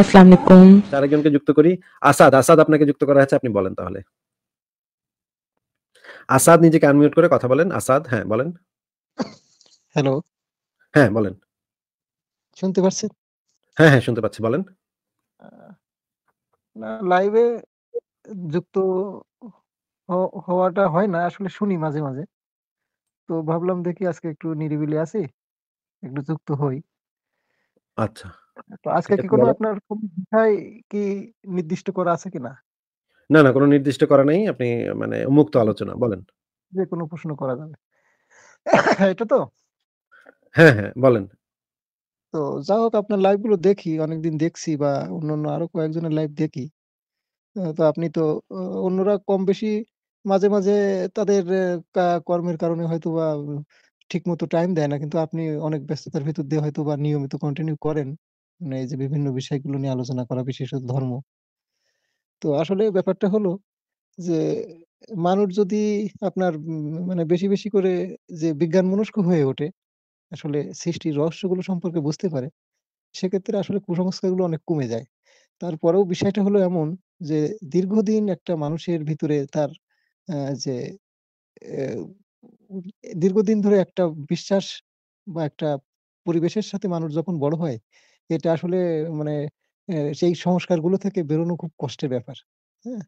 আসসালামু আলাইকুম আরেকজনকে যুক্ত করি আসাদ আসাদ আপনাকে যুক্ত করা হয়েছে আপনি বলেন তাহলে আসাদ নিজেকে আনমিউট করে কথা বলেন আসাদ হ্যাঁ বলেন হ্যালো হ্যাঁ বলেন শুনতে পাচ্ছেন হ্যাঁ হ্যাঁ শুনতে পাচ্ছি বলেন না লাইভে যুক্ত হওয়াটা হয় না আসলে শুনি মাঝে মাঝে তো ভাবলাম দেখি আজকে একটু নিরিবিলি আছি একটু যুক্ত হই আচ্ছা তো আজকে কি কোনো আপনার বিষয় কি নির্দিষ্ট করা আছে কিনা? না, না কোনো নির্দিষ্ট করা আপনি মানে আলোচনা বলেন। প্রশ্ন করা যাবে। এটা তো? হ্যাঁ, হ্যাঁ বলেন। তো যা হোক আপনার লাইভ গুলো দেখি। অনেকদিন দেখছি বা অন্যান্য আরো কয়েকজনের লাইভ দেখি। তো আপনি তো অন্যরা কম বেশি মাঝে, মাঝে তাদের কর্মের কারণে হয়তো বা ঠিক মতো টাইম দেয় না। কিন্তু আপনি অনেক ব্যস্ততার ভিতর দিয়ে হয়তো বা নিয়মিত কন্টিনিউ করেন। মানে এই যে বিভিন্ন বিষয়গুলো নিয়ে আলোচনা করা বিশেষত ধর্ম। তো আসলে ব্যাপারটা হলো যে মানুষ যদি আপনার মানে বেশি, বেশি করে যে বিজ্ঞান মনস্ক হয়ে ওঠে, আসলে সৃষ্টির রহস্যগুলো সম্পর্কে বুঝতে পারে, সেক্ষেত্রে আসলে কুসংস্কারগুলো অনেক কমে যায়। তারপরেও বিষয়টা হলো এমন যে দীর্ঘদিন একটা মানুষের ভিতরে তার যে দীর্ঘদিন ধরে একটা বিশ্বাস বা একটা পরিবেশের সাথে মানুষ যখন বড় হয় এটা আসলে মানে সেই সংস্কারগুলো থেকে বেরোনো খুব কষ্টের ব্যাপার। হ্যাঁ?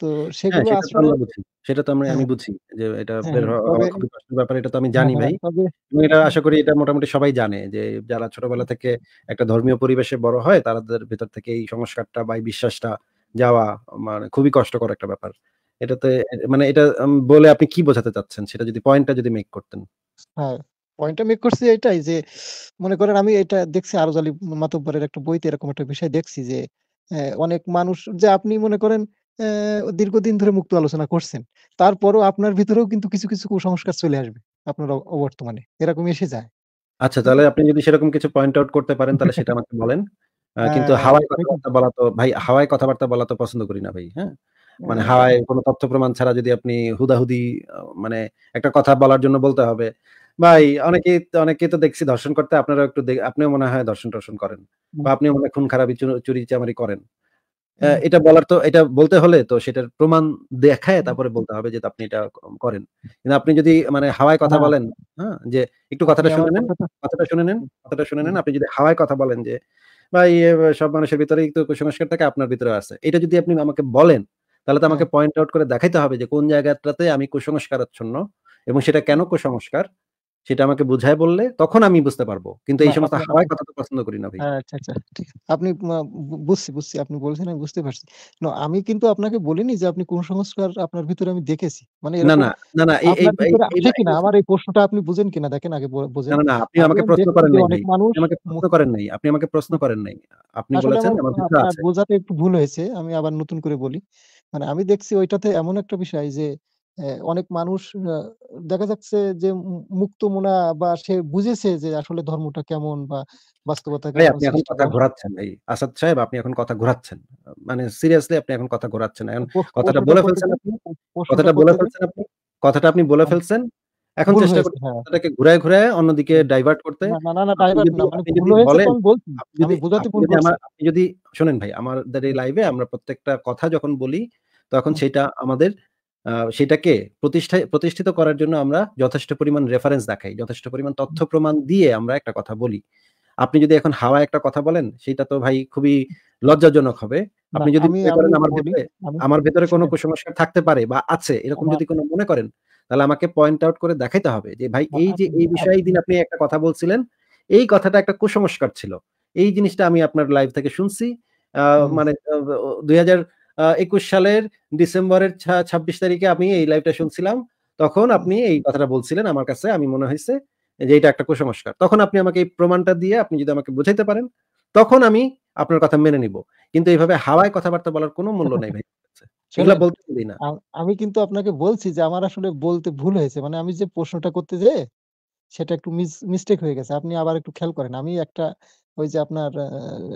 তো হ্যাঁ, সেগুলো সেটা তো আসলে আমরা সেটা তো আমরা হ্যাঁ, আমি বুঝি যে এটা হ্যাঁ, বের হ্যাঁ। কষ্টের ব্যাপার। এটা তো আমি হ্যাঁ, জানি হ্যাঁ, ভাই। তবে এটা আশা করি এটা মোটামুটি সবাই জানে যে যারা ছোটবেলা থেকে একটা ধর্মীয় পরিবেশে বড় হয় তাদের ভেতর থেকে এই সংস্কারটা বা এই বিশ্বাসটা যাওয়া মানে খুবই কষ্টকর একটা ব্যাপার। এটাতে এ মানে এটা বলে আপনি কি বোঝাতে চাচ্ছেন? সেটা যদি পয়েন্টটা যদি মেক করতেন। হ্যাঁ। পয়েন্ট আমি করছি এটাই যে মনে করেন আমি এটা দেখছি আরো জালি মাতব্বরের একটা বইতে এরকম একটা বিষয় দেখছি যে অনেক মানুষ যে আপনি মনে করেন দীর্ঘদিন ধরে মুক্ত আলোচনা করছেন তারপরও আপনার ভিতরেও কিন্তু কিছু কিছু কুসংস্কার চলে আসবে আপনার অবর্তমানে এরকম এসে যায় আচ্ছা তাহলে আপনি যদি সেরকম কিছু পয়েন্ট আউট করতে পারেন তাহলে সেটা আমাকে বলেন হ্যাঁ, কিন্তু হ্যাঁ, হাওয়ায় হ্যাঁ। কথাবার্তা বলা তো ভাই হাওয়ায় কথাবার্তা বলা তো পছন্দ করি না ভাই হ্যাঁ মানে হাওয়ায় কোনো তথ্য প্রমাণ ছাড়া যদি আপনি হুদাহুদি মানে একটা কথা বলার জন্য বলতে হবে ভাই অনেকে অনেকে তো দেখছি দর্শন করতে আপনারা একটু আপনিও মনে হয় দর্শন টর্শন করেন বা আপনি মনে খুন খারাপ চুরি চামারি করেন এটা বলার তো এটা বলতে হলে তো সেটার প্রমাণ দেখায় তারপরে বলতে হবে যে আপনি এটা করেন কিন্তু আপনি যদি মানে হাওয়ায় কথা হ্যাঁ। বলেন হ্যাঁ যে একটু কথাটা শুনে নেন কথাটা শুনে নেন কথাটা শুনে নেন আপনি যদি হাওয়ায় কথা বলেন যে ভাই সব মানুষের ভিতরেই একটু কুসংস্কার থাকে আপনার ভিতরে আছে এটা যদি আপনি আমাকে বলেন তাহলে তো হ্যাঁ। আমাকে পয়েন্ট আউট করে দেখাইতে হবে যে কোন জায়গাটাতে আমি কুসংস্কারাচ্ছন্ন এবং সেটা কেন কুসংস্কার সেটা আমাকে বুঝায় বললে তখন আমি বুঝতে পারবো কিন্তু এই সমস্ত হাওয়ায় কথা তো পছন্দ করি না ভাই হ্যাঁ, আচ্ছা আচ্ছা ঠিক আপনি বুঝছি বুঝছি আপনি বলছেন আমি বুঝতে পারছি না আমি কিন্তু আপনাকে বলিনি যে আপনি কোন সংস্কার আপনার ভিতরে আমি দেখেছি মানে না না না না এই এটা না আমার এই প্রশ্নটা আপনি বুঝেন কিনা দেখেন আগে বুঝেন না না আপনি আমাকে প্রশ্ন করেন নাই অনেক মানুষ আমাকে প্রশ্ন করেন নাই আপনি আমাকে প্রশ্ন করেন নাই আপনি বলেছেন আমার ভিতরে হ্যাঁ, আছে বোঝাতে একটু ভুল হয়েছে আমি আবার নতুন করে বলি মানে আমি দেখছি ওইটাতে এমন একটা বিষয় যে অনেক মানুষ দেখা যাচ্ছে যে মুক্ত মোনা বা সে বুঝেছে যে আসলে ধর্মটা কেমন বা বাস্তবতা কেমন, আপনি কথা ঘোরাচ্ছেন ভাই। আসাদ সাহেব আপনি এখন কথা ঘোরাচ্ছেন। মানে সিরিয়াসলি আপনি এখন কথা ঘোরাচ্ছেন। এখন কথাটা বলে ফেলছেন আপনি কথাটা বলে ফেলছেন আপনি কথাটা আপনি বলে হ্যাঁ। ফেলছেন। এখন চেষ্টা করছেন হ্যাঁ। ঘুরে ঘুরায়, ঘুরায় অন্যদিকে ডাইভার্ট করতে। না, না, না, ডাইভার্ট না। মানে ভুল হয়েছে বলেন আমি বলছি। আমি যদি বোঝাতে ভুল করছি। আপনি যদি শোনেন ভাই আমাদের এই লাইভে আমরা প্রত্যেকটা কথা যখন বলি তখন সেটা আমাদের সেটাকে প্রতিষ্ঠা প্রতিষ্ঠিত করার জন্য আমরা যথেষ্ট পরিমাণ রেফারেন্স দেখাই যথেষ্ট পরিমাণ তথ্য প্রমাণ দিয়ে আমরা একটা কথা বলি আপনি যদি এখন হাওয়া একটা কথা বলেন সেটা তো ভাই খুবই লজ্জাজনক হবে আপনি যদি আমার ভেতরে আমার ভেতরে কোনো কুসংস্কার থাকতে পারে বা আছে এরকম যদি কোনো মনে করেন তাহলে আমাকে পয়েন্ট আউট করে দেখাইতে হবে যে ভাই এই যে এই বিষয়ে দিন আপনি একটা কথা বলছিলেন এই কথাটা একটা কুসংস্কার ছিল এই জিনিসটা আমি আপনার লাইভ থেকে শুনছি মানে দুই একুশ সালের ডিসেম্বরের ছাব্বিশ তারিখে আমি এই লাইভটা শুনছিলাম তখন আপনি এই কথাটা বলছিলেন আমার কাছে আমি মনে হয়েছে যে এটা একটা কুসংস্কার তখন আপনি আমাকে এই প্রমাণটা দিয়ে আপনি যদি আমাকে বোঝাইতে পারেন তখন আমি আপনার কথা মেনে নিব কিন্তু এইভাবে হাওয়ায় কথাবার্তা বলার কোনো মূল্য নেই ভাই আমি কিন্তু আপনাকে বলছি যে আমার আসলে বলতে ভুল হয়েছে মানে আমি যে প্রশ্নটা করতে যে সেটা একটু মিস্টেক হয়ে গেছে। আপনি আবার একটু খেয়াল করেন। আমি একটা ওই যে আপনার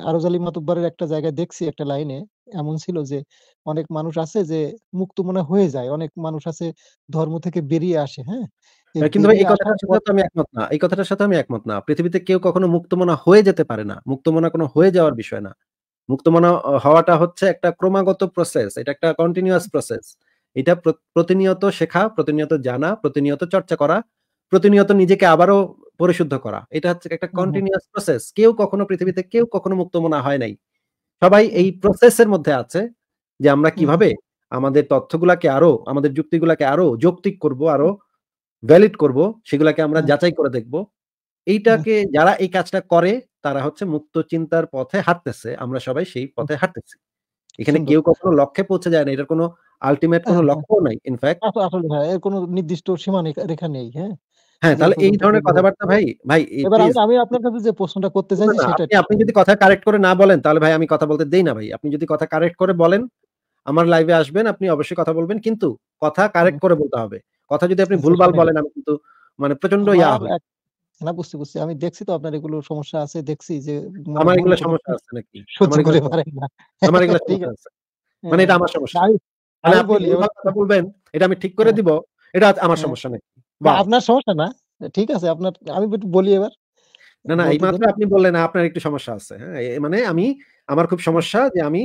আরজালি মাতুব্বারের একটা জায়গায় দেখছি একটা লাইনে এমন ছিল যে, অনেক মানুষ আছে যে মুক্ত মনে হয়ে যায়। অনেক মানুষ আছে ধর্ম থেকে বেরিয়ে আসে, হ্যাঁ? কিন্তু এই কথাটার সাথে তো আমি একমত না। এই কথাটার সাথে আমি একমত না। পৃথিবীতে কেউ কখনো মুক্তমনা হয়ে যেতে পারে না। মুক্তমনা কোনো হয়ে যাওয়ার বিষয় না। মুক্তমনা অ হওয়াটা হচ্ছে একটা ক্রমাগত প্রসেস। এটা একটা কন্টিনিউয়াস প্রসেস। এটা প্রতিনিয়ত শেখা, প্রতিনিয়ত জানা, প্রতিনিয়ত চর্চা করা। প্রতিনিয়ত নিজেকে আবারও পরিশুদ্ধ করা এটা হচ্ছে একটা কন্টিনিউয়াস প্রসেস কেউ কখনো পৃথিবীতে কেউ কখনো মুক্ত মনে হয় নাই সবাই এই প্রসেসের মধ্যে আছে যে আমরা কিভাবে আমাদের তথ্যগুলাকে আরো আমাদের যুক্তিগুলাকে আরো যৌক্তিক করব আরো ভ্যালিড করব সেগুলাকে আমরা যাচাই করে দেখব এইটাকে যারা এই কাজটা করে তারা হচ্ছে মুক্ত চিন্তার পথে হাঁটতেছে আমরা সবাই সেই পথে হাঁটতেছি এখানে কেউ কখনো লক্ষ্যে পৌঁছে যায় না এটার কোনো আলটিমেট কোনো হ্যাঁ, হ্যাঁ। লক্ষ্য নাই ইনফ্যাক্ট আচ্ছা, আসলে হ্যাঁ এর কোনো নির্দিষ্ট সীমা রেখা নেই হ্যাঁ হ্যাঁ তাহলে এই ধরনের কথাবার্তা ভাই ভাই এবার আমি আপনার কাছে যে প্রশ্নটা করতে চাইছি সেটা আপনি যদি কথা কারেক্ট করে না বলেন তাহলে ভাই আমি কথা বলতে দেই না ভাই আপনি যদি কথা কারেক্ট করে বলেন আমার লাইভে আসবেন আপনি অবশ্যই কথা বলবেন কিন্তু কথা কারেক্ট করে বলতে হবে কথা যদি আপনি ভুলভাল বলেন আমি কিন্তু মানে প্রচন্ড ইয়া হবে না বুঝতে বুঝছি আমি দেখছি তো আপনার এগুলো সমস্যা আছে দেখছি যে আমার এগুলো সমস্যা আছে নাকি সহ্য করে পারেন না আমার এগুলো ঠিক আছে মানে এটা আমার হ্যাঁ, সমস্যা মানে আপনি কথা বলবেন এটা আমি ঠিক করে হ্যাঁ। দিব এটা আমার হ্যাঁ। সমস্যা নাকি বা আপনার সমস্যা না ঠিক আছে আপনার আমি একটু বলি এবার না না এই মাত্র আপনি বললেন আপনার একটু সমস্যা আছে হ্যাঁ মানে আমি আমার খুব সমস্যা যে আমি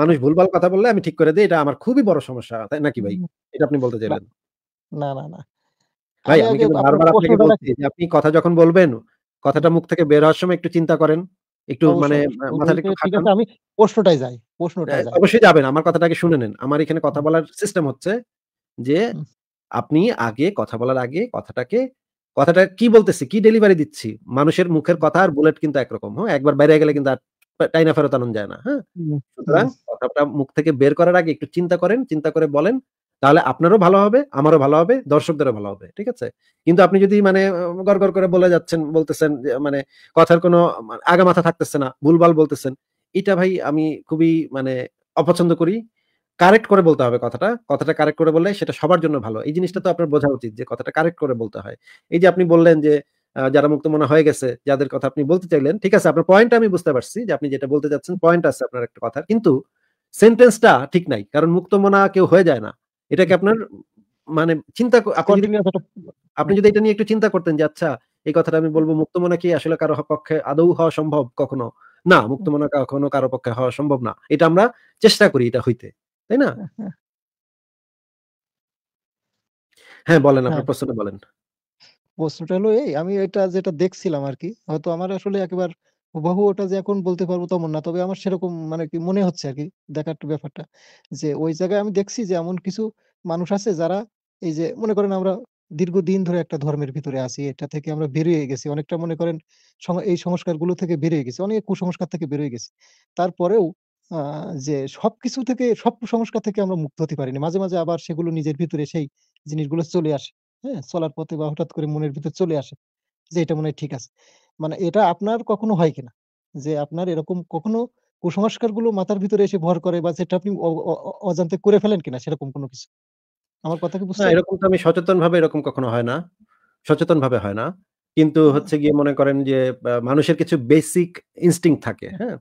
মানুষ ভুলভাল কথা বললে আমি ঠিক করে দিই এটা আমার খুবই বড় সমস্যা তাই নাকি ভাই এটা আপনি বলতে চাইলেন না না না ভাই আমি কিন্তু বারবার আপনাকে বলছি যে আপনি কথা যখন বলবেন কথাটা মুখ থেকে বের হওয়ার সময় একটু চিন্তা করেন একটু মানে মাথা একটু ঠিক আছে আমি প্রশ্নটাই যাই প্রশ্নটাই হ্যাঁ, যাই অবশ্যই যাবেন আমার কথাটাকে শুনে নেন আমার এখানে কথা বলার সিস্টেম হচ্ছে যে আপনি আগে কথা বলার আগে কথাটাকে কথাটা কি বলতেছি কি ডেলিভারি দিচ্ছি মানুষের মুখের কথা আর বুলেট কিন্তু একরকম হ্যাঁ একবার বাইরে গেলে কিন্তু আর টাইনা ফেরত আনন্দ যায় না হ্যাঁ সুতরাং কথাটা মুখ থেকে বের করার আগে একটু চিন্তা করেন চিন্তা করে বলেন তাহলে আপনারও ভালো হবে আমারও ভালো হবে দর্শকদেরও ভালো হবে ঠিক আছে কিন্তু আপনি যদি মানে গড় করে বলে যাচ্ছেন বলতেছেন মানে কথার কোনো মানে আগে মাথা থাকতেছে না ভুলভাল বলতেছেন এটা ভাই আমি খুবই মানে অপছন্দ করি কারেক্ট করে বলতে হবে কথাটা কথাটা কারেক্ট করে বললে সেটা সবার জন্য ভালো এই জিনিসটা তো আপনার বোঝা উচিত যে কথাটা কারেক্ট করে বলতে হয় এই যে আপনি বললেন যে যারা মুক্ত মনে হয়ে গেছে যাদের কথা আপনি বলতে চাইলেন ঠিক আছে আপনার পয়েন্ট আমি বুঝতে পারছি যে আপনি যেটা বলতে চাচ্ছেন পয়েন্ট আছে আপনার একটা কথা কিন্তু সেন্টেন্সটা ঠিক নাই কারণ মুক্ত মনা কেউ হয়ে যায় না এটাকে আপনার মানে চিন্তা আপনি যদি এটা নিয়ে একটু চিন্তা করতেন যে আচ্ছা এই কথাটা আমি বলবো মুক্ত মনা কি আসলে কারো পক্ষে আদৌ হওয়া সম্ভব কখনো না মুক্ত মনা কখনো কারো পক্ষে হওয়া সম্ভব না এটা আমরা চেষ্টা করি এটা হইতে তাই না হ্যাঁ, হ্যাঁ বলেন আপনার হ্যাঁ। প্রশ্ন বলেন প্রশ্নটা হলো এই আমি এটা যেটা দেখছিলাম আর কি হয়তো আমার আসলে একবার হুবহু ওটা যে এখন বলতে পারবো তেমন না তবে আমার সেরকম মানে কি মনে হচ্ছে আর কি দেখার ব্যাপারটা যে ওই জায়গায় আমি দেখছি যে এমন কিছু মানুষ আছে যারা এই যে মনে করেন আমরা দীর্ঘদিন ধরে একটা ধর্মের ভিতরে আছি এটা থেকে আমরা বেরিয়ে গেছি অনেকটা মনে করেন এই সংস্কার গুলো থেকে বেরিয়ে গেছি অনেক কুসংস্কার থেকে বেরিয়ে গেছি তারপরেও যে সবকিছু থেকে সব কুসংস্কার থেকে আমরা মুক্ত হতে পারিনি মাঝে, মাঝে আবার সেগুলো নিজের ভিতরে সেই জিনিসগুলো চলে আসে। হ্যাঁ? চলার পথে বা হঠাৎ করে মনের ভিতর চলে আসে। যে এটা মনে হয় ঠিক আছে। মানে এটা আপনার কখনো হয় কিনা? যে আপনার এরকম কখনো গুলো মাথার ভিতরে এসে ভর করে বা সেটা আপনি অজান্তে করে ফেলেন কিনা সেরকম কোনো কিছু? আমার কথা কি বুঝছেন এরকম তো আমি ভাবে এরকম কখনো হয় না। সচেতন ভাবে হয় না। কিন্তু হচ্ছে গিয়ে মনে করেন যে, মানুষের কিছু বেসিক ইনস্টিংক্ট থাকে। হ্যাঁ?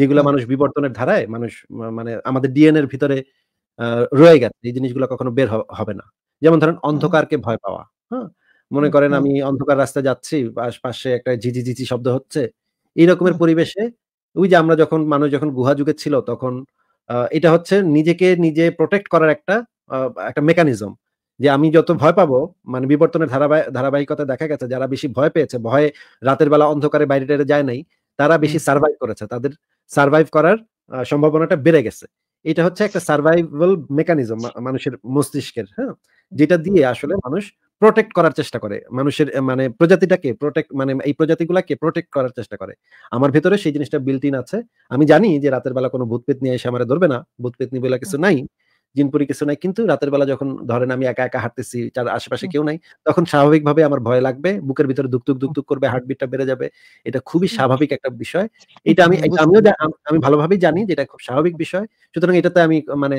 যেগুলো মানুষ বিবর্তনের ধারায় মানুষ মানে আমাদের ডিএন এর ভিতরে রয়ে গেছে এই জিনিসগুলো কখনো বের হবে না যেমন ধরেন অন্ধকারকে ভয় পাওয়া হ্যাঁ মনে করেন আমি অন্ধকার রাস্তায় যাচ্ছি আশপাশে একটা ঝিঝি ঝিঝি শব্দ হচ্ছে এই রকমের পরিবেশে ওই যে আমরা যখন মানুষ যখন গুহা যুগে ছিল তখন এটা হচ্ছে নিজেকে নিজে প্রোটেক্ট করার একটা একটা মেকানিজম যে আমি যত ভয় পাবো মানে বিবর্তনের ধারাবাহিকতা দেখা গেছে যারা বেশি ভয় পেয়েছে ভয়ে রাতের বেলা অন্ধকারে বাইরে টাইরে যায় নাই তারা বেশি সার্ভাইভ করেছে তাদের সার্ভাইভ করার সম্ভাবনাটা বেড়ে গেছে এটা হচ্ছে একটা সার্ভাইভাল মেকানিজম মানুষের মস্তিষ্কের হ্যাঁ যেটা দিয়ে আসলে মানুষ প্রোটেক্ট করার চেষ্টা করে মানুষের মানে প্রজাতিটাকে প্রোটেক্ট মানে এই প্রজাতিগুলাকে প্রোটেক্ট করার চেষ্টা করে আমার ভেতরে সেই জিনিসটা বিল্টিন আছে আমি জানি যে রাতের বেলা কোনো ভূতপেত নিয়ে এসে আমার ধরবে না নিয়ে বলে কিছু নাই জিনপুরি কিছু নাই কিন্তু রাতের বেলা যখন ধরেন আমি একা একা হাঁটতেছি তার আশেপাশে কেউ নাই তখন স্বাভাবিকভাবে আমার ভয় লাগবে বুকের ভিতরে দুকতুক দুকতুক করবে হার্টবিটটা বেড়ে যাবে এটা খুবই স্বাভাবিক একটা বিষয় এটা আমি আমিও আমি ভালোভাবেই জানি যে এটা খুব স্বাভাবিক বিষয় সুতরাং এটাতে আমি মানে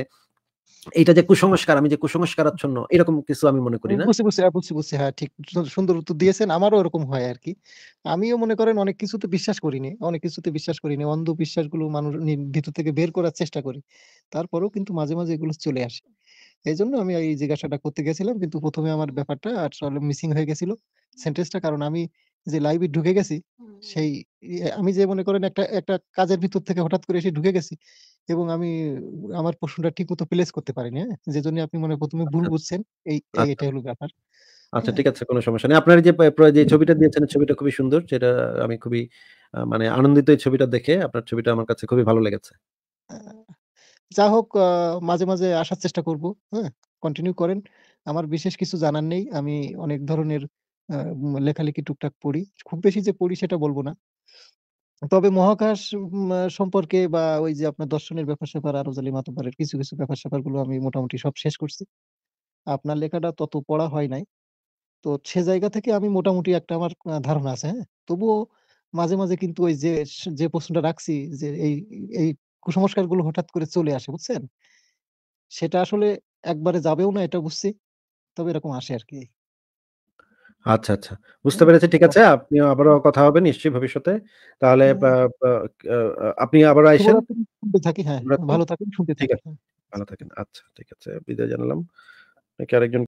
এটা যে কুসংস্কার আমি যে কুসংস্কার আচ্ছন্ন এরকম কিছু আমি মনে করি না বুঝছি বুঝছি হ্যাঁ, বুঝছি বুঝছি হ্যাঁ ঠিক সুন্দর উত্তর দিয়েছেন আমারও এরকম হয় আর কি আমিও মনে করেন অনেক কিছুতে বিশ্বাস করিনি অনেক কিছুতে বিশ্বাস করিনি অন্ধবিশ্বাস গুলো মানুষ ভিতর থেকে বের করার চেষ্টা করি তারপরেও কিন্তু মাঝে মাঝে এগুলো চলে আসে এই জন্য আমি এই জিজ্ঞাসাটা করতে গেছিলাম কিন্তু প্রথমে আমার ব্যাপারটা আসলে মিসিং হয়ে গেছিল সেন্টেন্সটা কারণ আমি যে লাইভে ঢুকে গেছি সেই আমি যে মনে করেন একটা একটা কাজের ভিতর থেকে হঠাৎ করে এসে ঢুকে গেছি এবং আমি আমার প্রশ্নটা ঠিক মতো প্লেস করতে পারিনি হ্যাঁ যে জন্য আপনি মনে প্রথমে ভুল আচ্ছা। বুঝছেন এই আচ্ছা। এটা হলো ব্যাপার আচ্ছা হ্যাঁ। ঠিক আছে কোনো সমস্যা নেই আপনার যে যে ছবিটা দিয়েছেন ছবিটা খুবই সুন্দর যেটা আমি খুবই মানে আনন্দিত এই ছবিটা দেখে আপনার ছবিটা আমার কাছে খুবই ভালো লেগেছে যা হোক মাঝে মাঝে আসার চেষ্টা করব হ্যাঁ কন্টিনিউ করেন আমার বিশেষ কিছু জানার নেই আমি অনেক ধরনের লেখালেখি টুকটাক পড়ি। খুব বেশি যে পড়ি সেটা বলবো না। তবে মহাকাশ সম্পর্কে বা ওই যে আপনার দর্শনের ব্যাপার-স্যাপার আরো জালিম আতব্বারের কিছু, কিছু ব্যাপার গুলো আমি মোটামুটি সব শেষ করছি। আপনার লেখাটা তত পড়া হয় নাই। তো সে জায়গা থেকে আমি মোটামুটি একটা আমার ধারণা আছে, হ্যাঁ? তবুও মাঝে, মাঝে কিন্তু ওই যে যে প্রশ্নটা রাখছি যে এই, এই কুসংস্কার গুলো হঠাৎ করে চলে আসে, বুঝছেন? সেটা আসলে একবারে যাবেও না এটা বুঝছি। তবে এরকম আসে আর কি আচ্ছা, আচ্ছা। বুঝতে পেরেছি। ঠিক আছে। আপনি আবারও কথা হবে নিশ্চয়ই ভবিষ্যতে। তাহলে আপনি আবার আইসেন। শুনতে থাকি। হ্যাঁ, ভালো থাকেন শুনতে ঠিক থাকি। আছে। হ্যাঁ। ভালো থাকেন। আচ্ছা ঠিক আছে। বিদায় জানালাম। আপনাকে আরেকজন